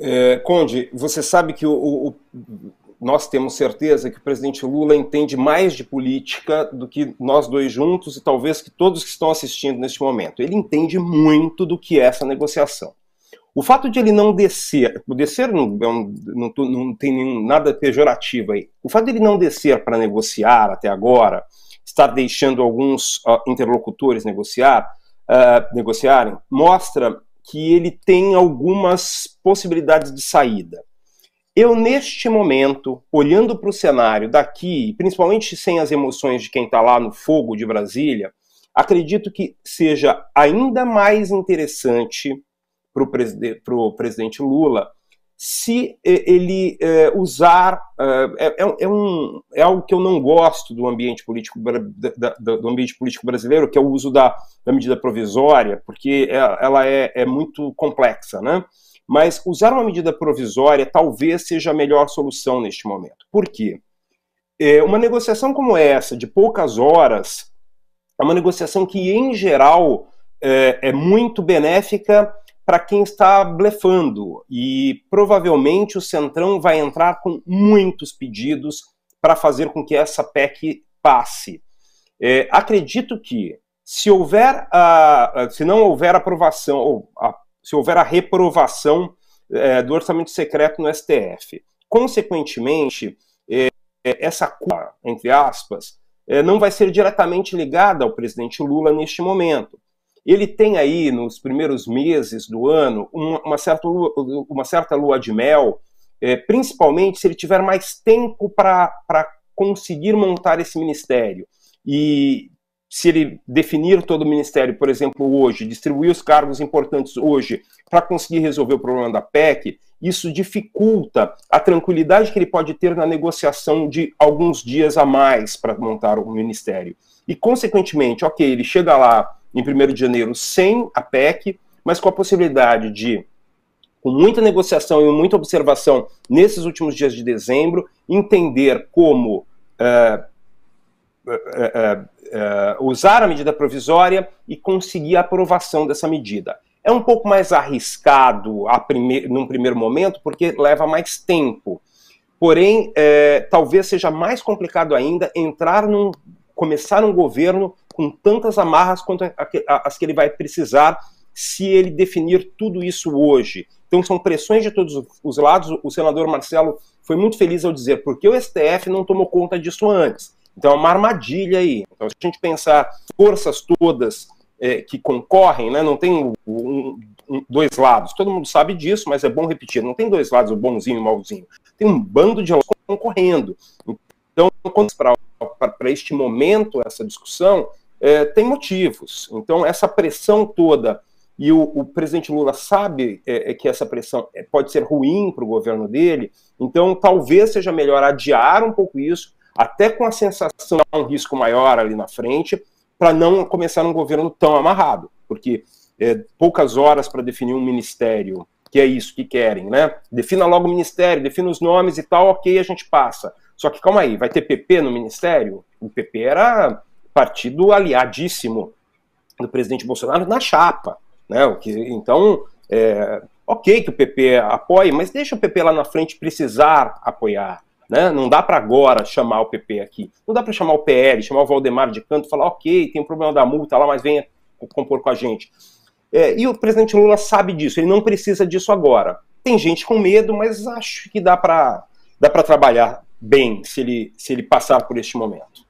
É, Conde, você sabe que o, o, nós temos certeza que o presidente Lula entende mais de política do que nós dois juntos e talvez que todos que estão assistindo neste momento. Ele entende muito do que é essa negociação. O fato de ele não descer, o descer não, é não, não, não tem nenhum, nada pejorativo aí. O fato de ele não descer para negociar até agora, estar deixando alguns uh, interlocutores negociar, uh, negociarem, mostra que ele tem algumas possibilidades de saída. Eu, neste momento, olhando para o cenário daqui, principalmente sem as emoções de quem está lá no fogo de Brasília, acredito que seja ainda mais interessante para o presidente Lula se eh, ele eh, eh, é, usar é, é, um, é algo que eu não gosto do ambiente político da, do ambiente político brasileiro que é o uso da, da medida provisória porque é, ela é, é muito complexa né mas usar uma medida provisória talvez seja a melhor solução neste momento por quê é, uma negociação como essa de poucas horas é uma negociação que em geral é muito benéfica para quem está blefando. E provavelmente o Centrão vai entrar com muitos pedidos para fazer com que essa PEC passe. É, acredito que, se houver a, se não houver aprovação, ou a, se houver a reprovação é, do orçamento secreto no STF, consequentemente, é, é, essa culpa, entre aspas, é, não vai ser diretamente ligada ao presidente Lula neste momento ele tem aí, nos primeiros meses do ano, uma, certa, uma certa lua de mel, é, principalmente se ele tiver mais tempo para conseguir montar esse ministério. E se ele definir todo o ministério, por exemplo, hoje, distribuir os cargos importantes hoje, para conseguir resolver o problema da PEC, isso dificulta a tranquilidade que ele pode ter na negociação de alguns dias a mais para montar o um ministério. E, consequentemente, ok, ele chega lá em 1 de janeiro sem a PEC, mas com a possibilidade de, com muita negociação e muita observação nesses últimos dias de dezembro, entender como uh, uh, uh, usar a medida provisória e conseguir a aprovação dessa medida. É um pouco mais arriscado a prime num primeiro momento, porque leva mais tempo. Porém, é, talvez seja mais complicado ainda entrar num, começar um governo com tantas amarras quanto as que ele vai precisar se ele definir tudo isso hoje. Então são pressões de todos os lados. O senador Marcelo foi muito feliz ao dizer porque o STF não tomou conta disso antes. Então é uma armadilha aí. Então se a gente pensar forças todas é, que concorrem, né, não tem um, um, dois lados. Todo mundo sabe disso, mas é bom repetir. Não tem dois lados, o bonzinho e o mauzinho. Tem um bando de concorrendo. Então quando para para este momento, essa discussão, é, tem motivos. Então, essa pressão toda, e o, o presidente Lula sabe é, é que essa pressão é, pode ser ruim para o governo dele, então talvez seja melhor adiar um pouco isso, até com a sensação de um risco maior ali na frente, para não começar um governo tão amarrado, porque é, poucas horas para definir um ministério, que é isso que querem, né? Defina logo o ministério, defina os nomes e tal, ok, a gente passa. Só que calma aí, vai ter PP no ministério? O PP era partido aliadíssimo do presidente Bolsonaro na chapa. Né? O que, então, é, ok que o PP apoie, mas deixa o PP lá na frente precisar apoiar. Né? Não dá para agora chamar o PP aqui. Não dá para chamar o PL, chamar o Valdemar de canto e falar, ok, tem um problema da multa lá, mas venha compor com a gente. É, e o presidente Lula sabe disso, ele não precisa disso agora. Tem gente com medo, mas acho que dá para dá trabalhar bem se ele, se ele passar por este momento.